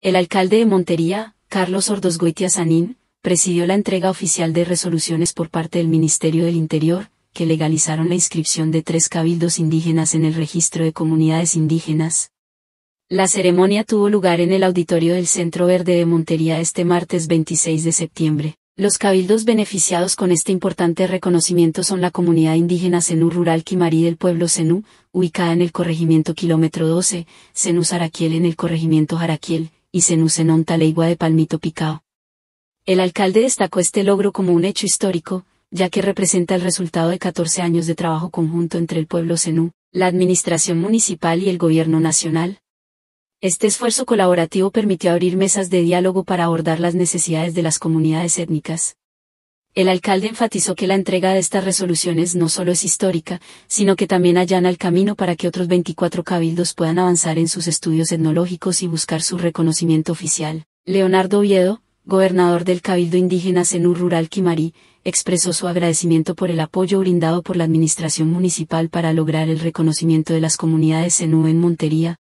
El alcalde de Montería, Carlos Ordosgoitia Sanín, presidió la entrega oficial de resoluciones por parte del Ministerio del Interior, que legalizaron la inscripción de tres cabildos indígenas en el registro de comunidades indígenas. La ceremonia tuvo lugar en el auditorio del Centro Verde de Montería este martes 26 de septiembre. Los cabildos beneficiados con este importante reconocimiento son la comunidad indígena Zenú Rural Quimarí del pueblo Zenú, ubicada en el corregimiento kilómetro 12, Zenú Saraquiel en el corregimiento Jaraquiel, y Senú-Senón-Taleigua de Palmito Picao. El alcalde destacó este logro como un hecho histórico, ya que representa el resultado de 14 años de trabajo conjunto entre el pueblo Senú, la administración municipal y el gobierno nacional. Este esfuerzo colaborativo permitió abrir mesas de diálogo para abordar las necesidades de las comunidades étnicas, el alcalde enfatizó que la entrega de estas resoluciones no solo es histórica, sino que también allana el camino para que otros 24 cabildos puedan avanzar en sus estudios etnológicos y buscar su reconocimiento oficial. Leonardo Oviedo, gobernador del Cabildo Indígena Senú Rural Quimarí, expresó su agradecimiento por el apoyo brindado por la Administración Municipal para lograr el reconocimiento de las comunidades Senú en Montería,